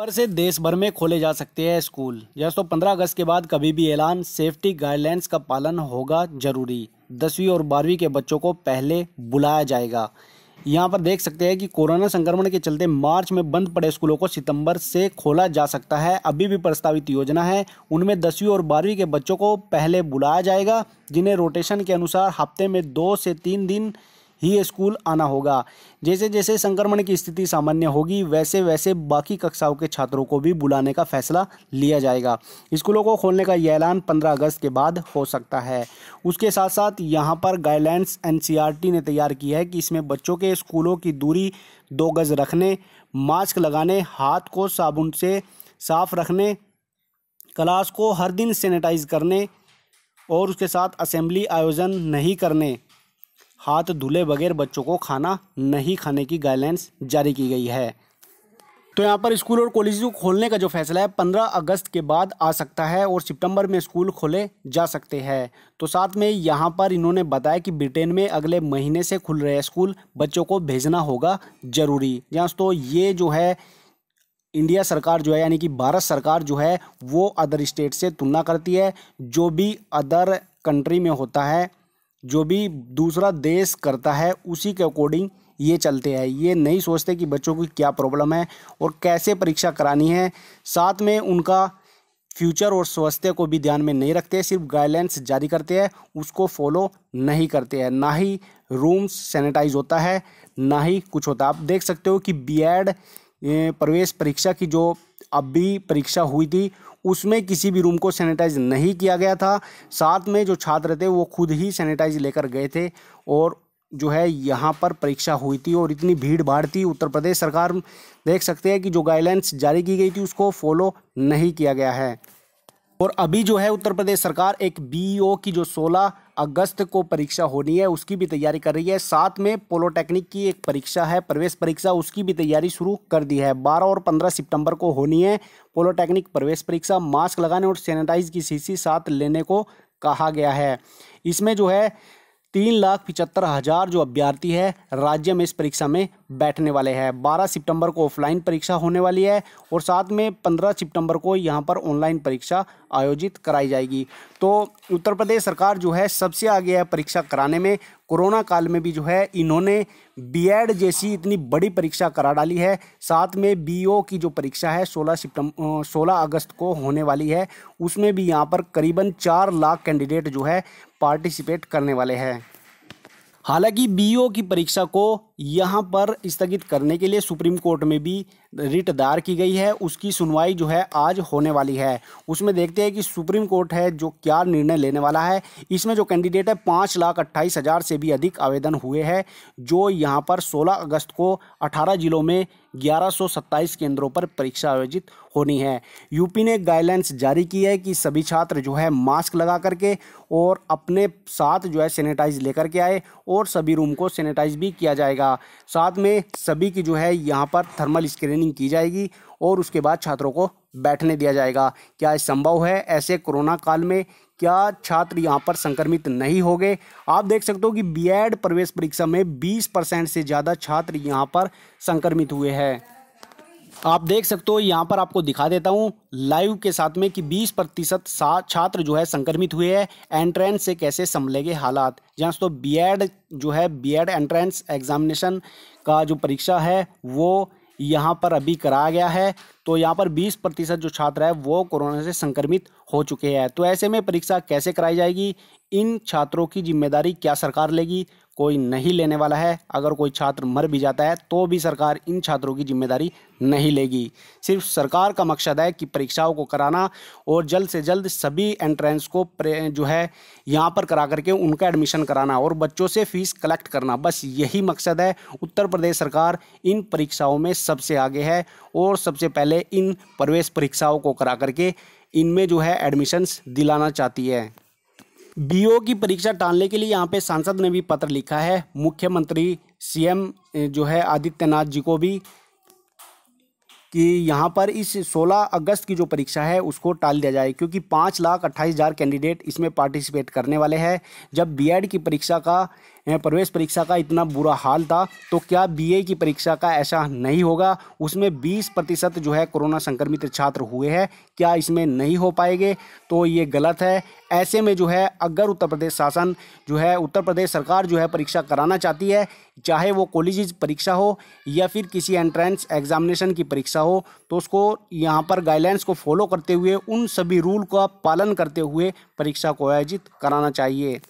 अक्टूबर से देश भर में खोले जा सकते हैं स्कूल तो पंद्रह अगस्त के बाद कभी भी ऐलान सेफ्टी गाइडलाइंस का पालन होगा जरूरी दसवीं और बारहवीं के बच्चों को पहले बुलाया जाएगा यहाँ पर देख सकते हैं कि कोरोना संक्रमण के चलते मार्च में बंद पड़े स्कूलों को सितंबर से खोला जा सकता है अभी भी प्रस्तावित योजना है उनमें दसवीं और बारहवीं के बच्चों को पहले बुलाया जाएगा जिन्हें रोटेशन के अनुसार हफ्ते में दो से तीन दिन ही स्कूल आना होगा जैसे जैसे संक्रमण की स्थिति सामान्य होगी वैसे वैसे बाकी कक्षाओं के छात्रों को भी बुलाने का फैसला लिया जाएगा स्कूलों को खोलने का यह ऐलान 15 अगस्त के बाद हो सकता है उसके साथ साथ यहाँ पर गाइडलाइंस एन ने तैयार की है कि इसमें बच्चों के स्कूलों की दूरी दो गज रखने मास्क लगाने हाथ को साबुन से साफ रखने क्लास को हर दिन सेनेटाइज करने और उसके साथ असेंबली आयोजन नहीं करने हाथ धुले बगैर बच्चों को खाना नहीं खाने की गाइडलाइंस जारी की गई है तो यहाँ पर स्कूल और कॉलेज को खोलने का जो फैसला है पंद्रह अगस्त के बाद आ सकता है और सितंबर में स्कूल खोले जा सकते हैं तो साथ में यहाँ पर इन्होंने बताया कि ब्रिटेन में अगले महीने से खुल रहे स्कूल बच्चों को भेजना होगा ज़रूरी जहाँ तो ये जो है इंडिया सरकार जो है यानी कि भारत सरकार जो है वो अदर स्टेट से तुलना करती है जो भी अदर कंट्री में होता है जो भी दूसरा देश करता है उसी के अकॉर्डिंग ये चलते हैं ये नहीं सोचते कि बच्चों की क्या प्रॉब्लम है और कैसे परीक्षा करानी है साथ में उनका फ्यूचर और स्वास्थ्य को भी ध्यान में नहीं रखते सिर्फ गाइडलाइंस जारी करते हैं उसको फॉलो नहीं करते हैं ना ही रूम्स सैनिटाइज होता है ना ही कुछ होता आप देख सकते हो कि बीएड प्रवेश परीक्षा की जो अभी परीक्षा हुई थी उसमें किसी भी रूम को सैनिटाइज नहीं किया गया था साथ में जो छात्र थे वो खुद ही सैनिटाइज लेकर गए थे और जो है यहाँ पर परीक्षा हुई थी और इतनी भीड़ भाड़ थी उत्तर प्रदेश सरकार देख सकते हैं कि जो गाइडलाइंस जारी की गई थी उसको फॉलो नहीं किया गया है और अभी जो है उत्तर प्रदेश सरकार एक बीईओ e की जो 16 अगस्त को परीक्षा होनी है उसकी भी तैयारी कर रही है साथ में पोलोटेक्निक की एक परीक्षा है प्रवेश परीक्षा उसकी भी तैयारी शुरू कर दी है 12 और 15 सितंबर को होनी है पोलोटेक्निक प्रवेश परीक्षा मास्क लगाने और सैनिटाइज की शीशी साथ लेने को कहा गया है इसमें जो है तीन लाख पिचहत्तर हज़ार जो अभ्यर्थी है राज्य में इस परीक्षा में बैठने वाले हैं 12 सितंबर को ऑफलाइन परीक्षा होने वाली है और साथ में 15 सितंबर को यहाँ पर ऑनलाइन परीक्षा आयोजित कराई जाएगी तो उत्तर प्रदेश सरकार जो है सबसे आगे है परीक्षा कराने में कोरोना काल में भी जो है इन्होंने बीएड जैसी इतनी बड़ी परीक्षा करा डाली है साथ में बीओ की जो परीक्षा है 16 सितंबर 16 अगस्त को होने वाली है उसमें भी यहाँ पर करीबन चार लाख कैंडिडेट जो है पार्टिसिपेट करने वाले हैं हालांकि बीओ की परीक्षा को यहाँ पर स्थगित करने के लिए सुप्रीम कोर्ट में भी रिट दायर की गई है उसकी सुनवाई जो है आज होने वाली है उसमें देखते हैं कि सुप्रीम कोर्ट है जो क्या निर्णय लेने वाला है इसमें जो कैंडिडेट है पाँच लाख अट्ठाईस हज़ार से भी अधिक आवेदन हुए हैं जो यहाँ पर 16 अगस्त को 18 जिलों में 1127 केंद्रों पर परीक्षा आयोजित होनी है यूपी ने गाइडलाइंस जारी की है कि सभी छात्र जो है मास्क लगा करके और अपने साथ जो है सैनिटाइज लेकर के आए और सभी रूम को सैनिटाइज भी किया जाएगा जाएगा साथ में सभी की जो है यहाँ पर थर्मल स्क्रीनिंग की जाएगी और उसके बाद छात्रों को बैठने दिया जाएगा क्या संभव है ऐसे कोरोना काल में क्या छात्र यहाँ पर संक्रमित नहीं हो गए आप देख सकते हो कि बीएड प्रवेश परीक्षा में 20 परसेंट से ज़्यादा छात्र यहाँ पर संक्रमित हुए हैं आप देख सकते हो यहाँ पर आपको दिखा देता हूँ लाइव के साथ में कि 20 प्रतिशत छात्र जो है संक्रमित हुए हैं एंट्रेंस से कैसे संभलेंगे हालात जहाँ बी बीएड जो है बीएड एंट्रेंस एग्जामिनेशन का जो परीक्षा है वो यहाँ पर अभी कराया गया है तो यहाँ पर 20 प्रतिशत जो छात्र है वो कोरोना से संक्रमित हो चुके हैं तो ऐसे में परीक्षा कैसे कराई जाएगी इन छात्रों की जिम्मेदारी क्या सरकार लेगी कोई नहीं लेने वाला है अगर कोई छात्र मर भी जाता है तो भी सरकार इन छात्रों की जिम्मेदारी नहीं लेगी सिर्फ सरकार का मकसद है कि परीक्षाओं को कराना और जल्द से जल्द सभी एंट्रेंस को जो है यहाँ पर करा करके उनका एडमिशन कराना और बच्चों से फीस कलेक्ट करना बस यही मकसद है उत्तर प्रदेश सरकार इन परीक्षाओं में सबसे आगे है और सबसे पहले इन प्रवेश परीक्षाओं को करा करके इनमें जो है एडमिशन्स दिलाना चाहती है बीओ की परीक्षा टालने के लिए यहाँ पे सांसद ने भी पत्र लिखा है मुख्यमंत्री सीएम जो है आदित्यनाथ जी को भी कि यहाँ पर इस 16 अगस्त की जो परीक्षा है उसको टाल दिया जाए क्योंकि पाँच लाख अट्ठाईस हज़ार कैंडिडेट इसमें पार्टिसिपेट करने वाले हैं जब बीएड की परीक्षा का प्रवेश परीक्षा का इतना बुरा हाल था तो क्या बीए की परीक्षा का ऐसा नहीं होगा उसमें 20 प्रतिशत जो है कोरोना संक्रमित छात्र हुए हैं क्या इसमें नहीं हो पाएंगे तो ये गलत है ऐसे में जो है अगर उत्तर प्रदेश शासन जो है उत्तर प्रदेश सरकार जो है परीक्षा कराना चाहती है चाहे वो कॉलेज परीक्षा हो या फिर किसी एंट्रेंस एग्जामिनेशन की परीक्षा हो तो उसको यहाँ पर गाइडलाइंस को फॉलो करते हुए उन सभी रूल का पालन करते हुए परीक्षा को आयोजित कराना चाहिए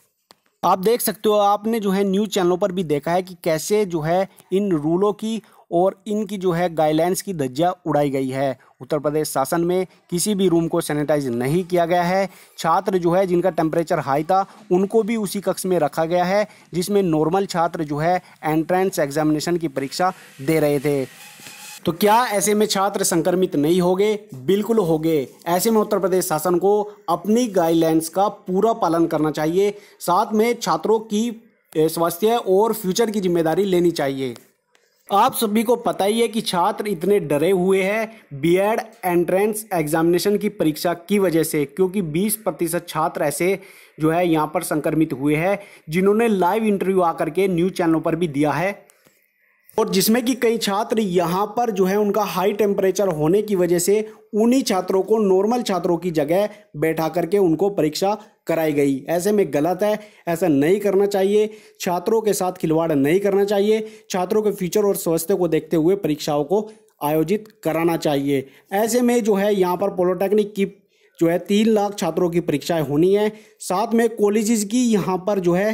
आप देख सकते हो आपने जो है न्यूज़ चैनलों पर भी देखा है कि कैसे जो है इन रूलों की और इनकी जो है गाइडलाइंस की धज्जा उड़ाई गई है उत्तर प्रदेश शासन में किसी भी रूम को सैनिटाइज नहीं किया गया है छात्र जो है जिनका टेम्परेचर हाई था उनको भी उसी कक्ष में रखा गया है जिसमें नॉर्मल छात्र जो है एंट्रेंस एग्जामिनेशन की परीक्षा दे रहे थे तो क्या ऐसे में छात्र संक्रमित नहीं होंगे बिल्कुल होंगे ऐसे में उत्तर प्रदेश शासन को अपनी गाइडलाइंस का पूरा पालन करना चाहिए साथ में छात्रों की स्वास्थ्य और फ्यूचर की जिम्मेदारी लेनी चाहिए आप सभी को पता ही है कि छात्र इतने डरे हुए हैं बीएड एंट्रेंस एग्जामिनेशन की परीक्षा की वजह से क्योंकि 20 प्रतिशत छात्र ऐसे जो है यहाँ पर संक्रमित हुए हैं जिन्होंने लाइव इंटरव्यू आकर के न्यूज़ चैनलों पर भी दिया है और जिसमें कि कई छात्र यहाँ पर जो है उनका हाई टेम्परेचर होने की वजह से उन्हीं छात्रों को नॉर्मल छात्रों की जगह बैठा करके उनको परीक्षा कराई गई ऐसे में गलत है ऐसा नहीं करना चाहिए छात्रों के साथ खिलवाड़ नहीं करना चाहिए छात्रों के फ्यूचर और स्वास्थ्य को देखते हुए परीक्षाओं को आयोजित कराना चाहिए ऐसे में जो है यहाँ पर पॉलिटेक्निक की जो है तीन लाख छात्रों की परीक्षाएं होनी है साथ में कॉलेजेस की यहाँ पर जो है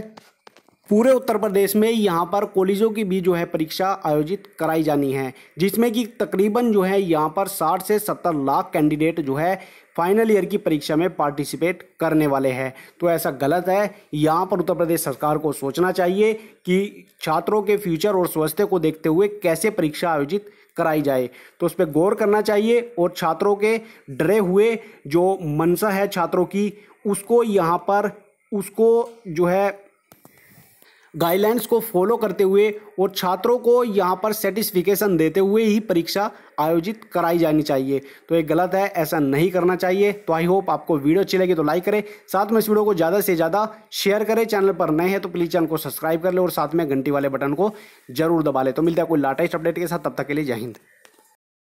पूरे उत्तर प्रदेश में यहाँ पर कॉलेजों की भी जो है परीक्षा आयोजित कराई जानी है जिसमें कि तकरीबन जो है यहाँ पर 60 से 70 लाख कैंडिडेट जो है फाइनल ईयर की परीक्षा में पार्टिसिपेट करने वाले हैं तो ऐसा गलत है यहाँ पर उत्तर प्रदेश सरकार को सोचना चाहिए कि छात्रों के फ्यूचर और स्वास्थ्य को देखते हुए कैसे परीक्षा आयोजित कराई जाए तो उस पर गौर करना चाहिए और छात्रों के डरे हुए जो मनसा है छात्रों की उसको यहाँ पर उसको जो है गाइडलाइंस को फॉलो करते हुए और छात्रों को यहाँ पर सेटिस्फिकेशन देते हुए ही परीक्षा आयोजित कराई जानी चाहिए तो ये गलत है ऐसा नहीं करना चाहिए तो आई होप आपको वीडियो अच्छी लगी तो लाइक करें साथ में इस वीडियो को ज़्यादा से ज़्यादा शेयर करें चैनल पर नए हैं तो प्लीज़ चैनल को सब्सक्राइब कर लें और साथ में घंटी वाले बटन को जरूर दबा लें तो मिलता है कोई लाटेस्ट अपडेट के साथ तब तक के लिए जय हिंद